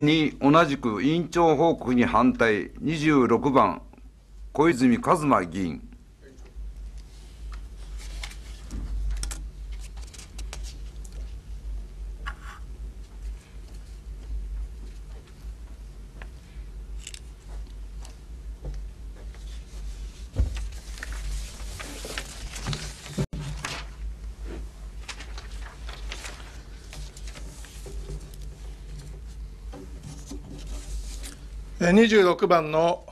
に同じく委員長報告に反対26番小泉一馬議員26番の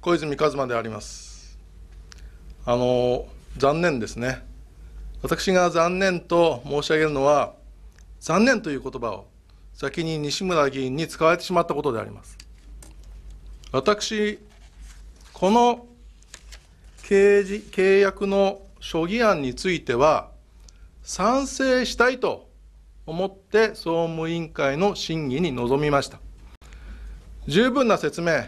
小泉一馬でありますあの残念ですね私が残念と申し上げるのは残念という言葉を先に西村議員に使われてしまったことであります私この契約の諸議案については賛成したいと思って総務委員会の審議に臨みました十分な説明、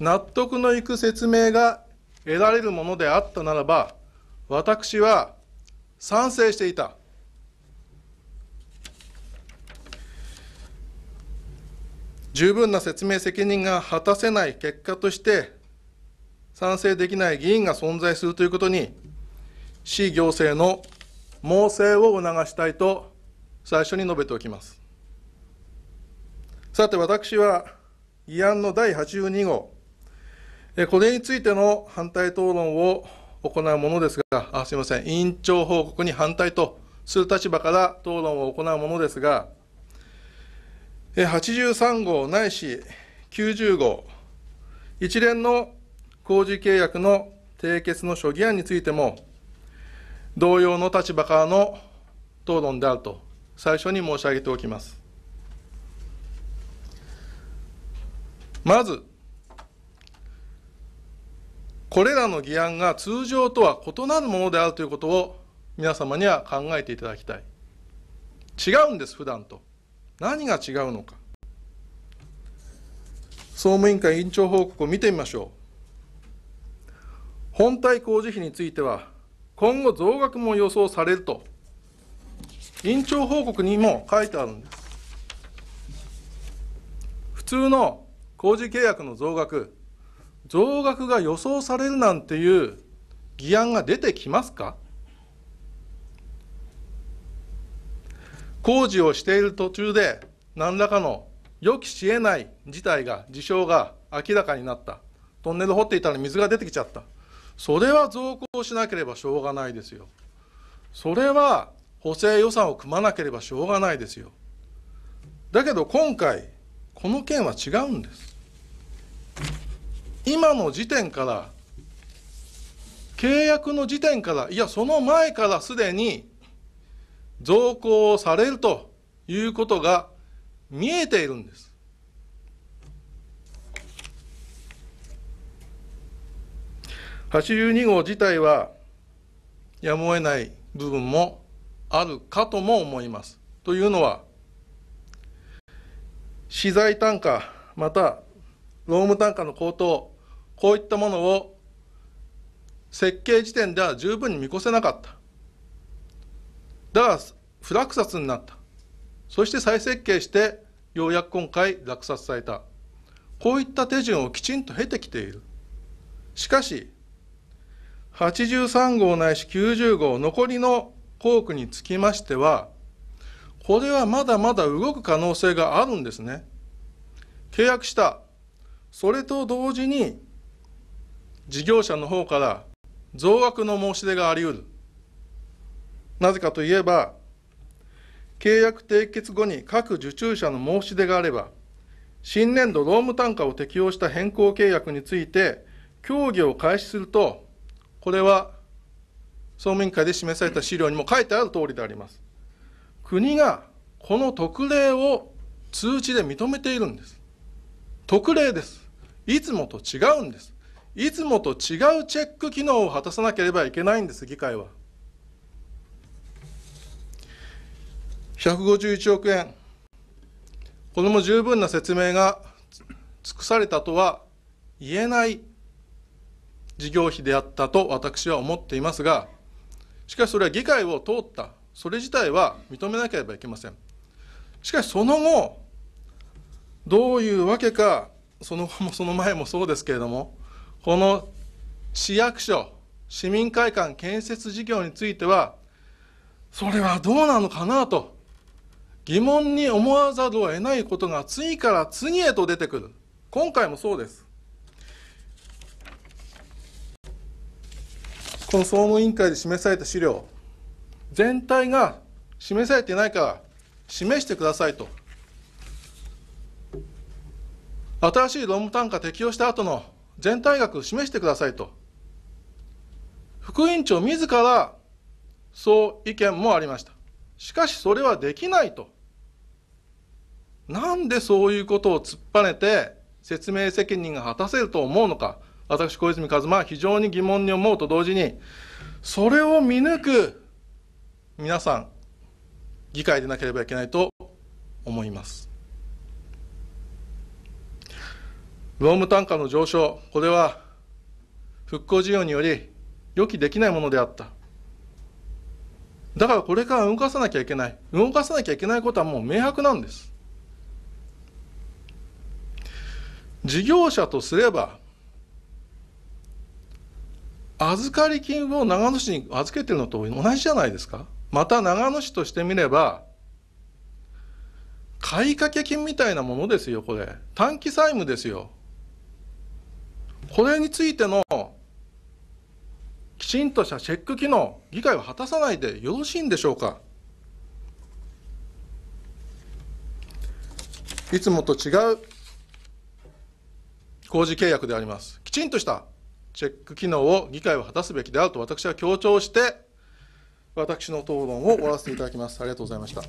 納得のいく説明が得られるものであったならば、私は賛成していた。十分な説明責任が果たせない結果として、賛成できない議員が存在するということに、市行政の猛省を促したいと最初に述べておきます。さて私は議案の第82号、これについての反対討論を行うものですが、あすみません、委員長報告に反対とする立場から討論を行うものですが、83号ないし90号、一連の工事契約の締結の諸議案についても、同様の立場からの討論であると、最初に申し上げておきます。まずこれらの議案が通常とは異なるものであるということを皆様には考えていただきたい違うんです普段と何が違うのか総務委員会委員長報告を見てみましょう本体工事費については今後増額も予想されると委員長報告にも書いてあるんです普通の工事契約の増額、増額が予想されるなんていう議案が出てきますか工事をしている途中で何らかの予期しえない事態が事象が明らかになったトンネル掘っていたら水が出てきちゃったそれは増工しなければしょうがないですよそれは補正予算を組まなければしょうがないですよだけど今回この件は違うんです今の時点から契約の時点からいやその前からすでに増行されるということが見えているんです。82号自体はやむを得ない部分もあるかとも思います。というのは資材単価また労務単価の高騰、こういったものを設計時点では十分に見越せなかった。だが、不落札になった。そして再設計して、ようやく今回落札された。こういった手順をきちんと経てきている。しかし、83号ないし90号残りの工区につきましては、これはまだまだ動く可能性があるんですね。契約したそれと同時に事業者の方から増額の申し出があり得るなぜかといえば契約締結後に各受注者の申し出があれば新年度労務単価を適用した変更契約について協議を開始するとこれは総務委員会で示された資料にも書いてある通りであります国がこの特例を通知で認めているんです特例ですいつもと違うんですいつもと違うチェック機能を果たさなければいけないんです議会は151億円これも十分な説明が尽くされたとは言えない事業費であったと私は思っていますがしかしそれは議会を通ったそれ自体は認めなければいけませんしかしその後どういうわけかその後もその前もそうですけれども、この市役所、市民会館建設事業については、それはどうなのかなと、疑問に思わざるを得ないことが次から次へと出てくる。今回もそうです。この総務委員会で示された資料、全体が示されていないから、示してくださいと新しい論文単価適用した後の全体額示してくださいと、副委員長自らそう意見もありました。しかしそれはできないと。なんでそういうことを突っぱねて説明責任が果たせると思うのか、私小泉一馬は非常に疑問に思うと同時に、それを見抜く皆さん、議会でなければいけないと思います。労務単価の上昇、これは復興事業により予期できないものであった。だからこれから動かさなきゃいけない。動かさなきゃいけないことはもう明白なんです。事業者とすれば、預かり金を長野市に預けてるのと同じじゃないですか。また長野市としてみれば、買掛金みたいなものですよ、これ。短期債務ですよ。これについてのきちんとしたチェック機能、議会を果たさないでよろしいんでしょうか。いつもと違う工事契約であります。きちんとしたチェック機能を議会は果たすべきであると私は強調して、私の討論を終わらせていただきます。ありがとうございました。